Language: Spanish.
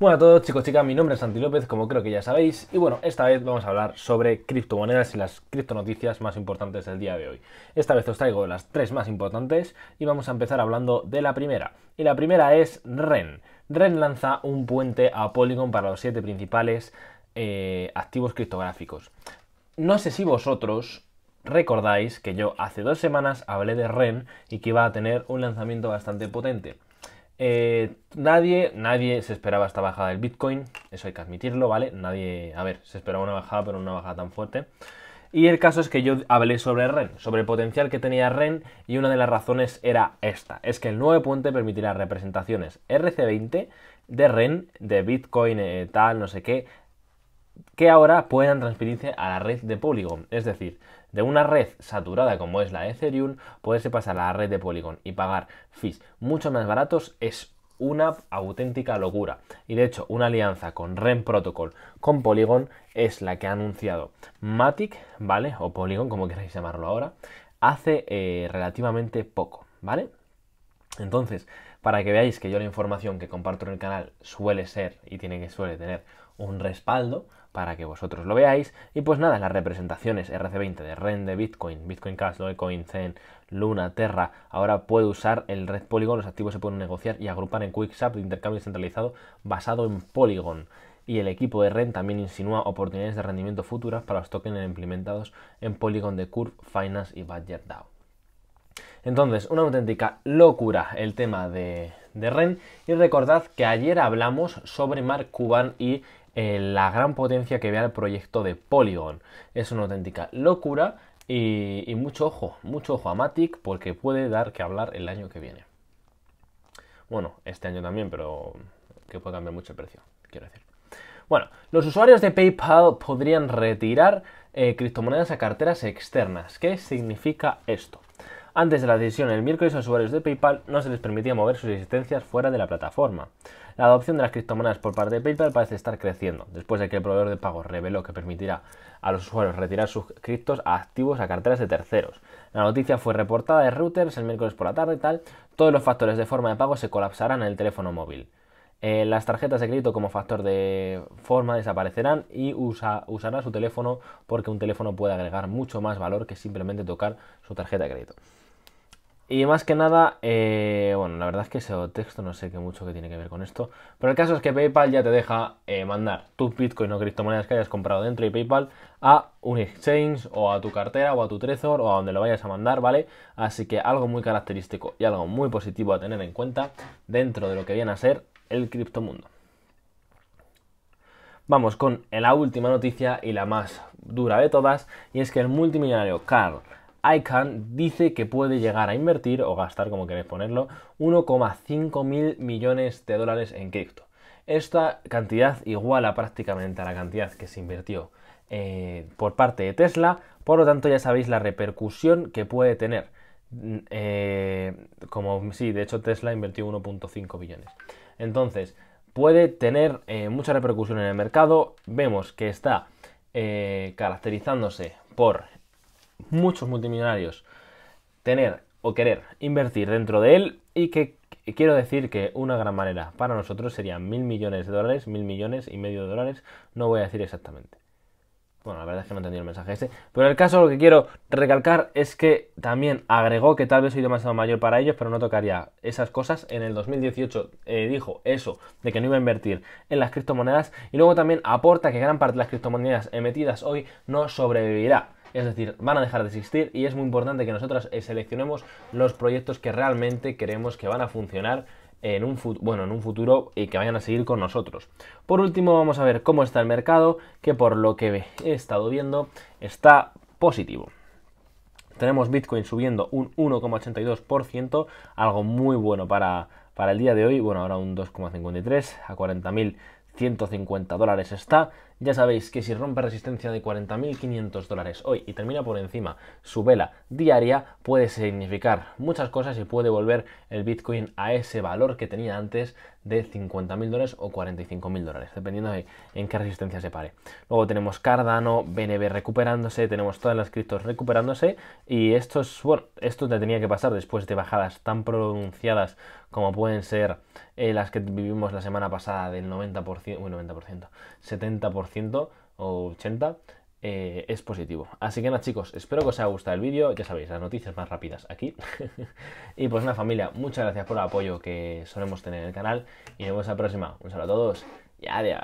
Bueno a todos chicos, chicas, mi nombre es Santi López, como creo que ya sabéis, y bueno, esta vez vamos a hablar sobre criptomonedas y las criptonoticias más importantes del día de hoy. Esta vez os traigo las tres más importantes y vamos a empezar hablando de la primera. Y la primera es REN. REN lanza un puente a Polygon para los siete principales eh, activos criptográficos. No sé si vosotros recordáis que yo hace dos semanas hablé de REN y que iba a tener un lanzamiento bastante potente. Eh, nadie, se esperaba esta bajada del Bitcoin, eso hay que admitirlo, ¿vale? Nadie, a ver, se esperaba una bajada, pero una bajada tan fuerte. Y el caso es que yo hablé sobre REN, sobre el potencial que tenía REN, y una de las razones era esta, es que el nuevo puente permitirá representaciones RC20 de REN, de Bitcoin, eh, tal, no sé qué, que ahora puedan transferirse a la red de Polygon. Es decir, de una red saturada como es la Ethereum, poderse pasar a la red de Polygon y pagar fees mucho más baratos es una auténtica locura. Y de hecho, una alianza con REN Protocol con Polygon es la que ha anunciado Matic, ¿vale? O Polygon, como queráis llamarlo ahora, hace eh, relativamente poco, ¿vale? Entonces, para que veáis que yo la información que comparto en el canal suele ser y tiene que suele tener un respaldo para que vosotros lo veáis. Y pues nada, las representaciones RC20 de REN de Bitcoin, Bitcoin Cash, Dogecoin, Zen, Luna, Terra, ahora puede usar el red Polygon, los activos se pueden negociar y agrupar en QuickSap de intercambio centralizado basado en Polygon y el equipo de REN también insinúa oportunidades de rendimiento futuras para los tokens implementados en Polygon de Curve, Finance y Badger DAO. Entonces, una auténtica locura el tema de, REN. Y recordad que ayer hablamos sobre Mark Cuban y eh, la gran potencia que vea el proyecto de Polygon. Es una auténtica locura y, mucho ojo, mucho ojo a Matic porque puede dar que hablar el año que viene. Bueno, este año también, pero que puede cambiar mucho el precio, quiero decir. Bueno, los usuarios de PayPal podrían retirar eh, criptomonedas a carteras externas. ¿Qué significa esto? Antes de la decisión el miércoles, a usuarios de PayPal no se les permitía mover sus existencias fuera de la plataforma. La adopción de las criptomonedas por parte de PayPal parece estar creciendo, después de que el proveedor de pagos reveló que permitirá a los usuarios retirar sus criptos a activos a carteras de terceros. La noticia fue reportada de Reuters el miércoles por la tarde y tal. Todos los factores de forma de pago se colapsarán en el teléfono móvil. Eh, las tarjetas de crédito como factor de forma desaparecerán y usará su teléfono porque un teléfono puede agregar mucho más valor que simplemente tocar su tarjeta de crédito. Y más que nada, eh, bueno, la verdad es que ese texto no sé qué mucho que tiene que ver con esto. Pero el caso es que PayPal ya te deja eh, mandar tus Bitcoin o criptomonedas que hayas comprado dentro de PayPal a un exchange o a tu cartera o a tu Trezor o a donde lo vayas a mandar, ¿vale? Así que algo muy característico y algo muy positivo a tener en cuenta dentro de lo que viene a ser el criptomundo. Vamos con la última noticia y la más dura de todas, y es que el multimillonario Carl ICANN dice que puede llegar a invertir o gastar, como queréis ponerlo, 1,5 mil millones de dólares en cripto. Esta cantidad iguala prácticamente a la cantidad que se invirtió eh, por parte de Tesla, por lo tanto ya sabéis la repercusión que puede tener. Mm, eh, como sí, de hecho Tesla invirtió 1.5 billones. Entonces, puede tener eh, mucha repercusión en el mercado. Vemos que está caracterizándose por muchos multimillonarios tener o querer invertir dentro de él y que quiero decir que una gran manera para nosotros serían mil millones de dólares, mil millones y medio de dólares, no voy a decir exactamente. Bueno, la verdad es que no entendí el mensaje ese Pero en el caso lo que quiero recalcar es que también agregó que tal vez soy demasiado mayor para ellos, pero no tocaría esas cosas. En el 2018 eh, dijo eso, de que no iba a invertir en las criptomonedas. Y luego también aporta que gran parte de las criptomonedas emitidas hoy no sobrevivirá es decir, van a dejar de existir y es muy importante que nosotros eh, seleccionemos los proyectos que realmente queremos que van a funcionar en un, futuro y que vayan a seguir con nosotros. Por último, vamos a ver cómo está el mercado, que por lo que he estado viendo está positivo. Tenemos Bitcoin subiendo un 1,82%, algo muy bueno para, para el día de hoy, bueno, ahora un 2,53 a 40.000. 150 dólares está. Ya sabéis que si rompe resistencia de 40.500 dólares hoy y termina por encima su vela diaria, puede significar muchas cosas y puede volver el Bitcoin a ese valor que tenía antes de 50.000 dólares o 45.000 dólares, dependiendo en qué resistencia se pare. Luego tenemos Cardano, BNB recuperándose, tenemos todas las criptos recuperándose y esto es, bueno, esto te tenía que pasar después de bajadas tan pronunciadas como pueden ser eh, las que vivimos la semana pasada del 90%, 90%, 70% o 80%, eh, es positivo. Así que nada chicos, espero que os haya gustado el vídeo, ya sabéis, las noticias más rápidas aquí. y pues una familia, muchas gracias por el apoyo que solemos tener en el canal y nos vemos la próxima. Un saludo a todos y adiós.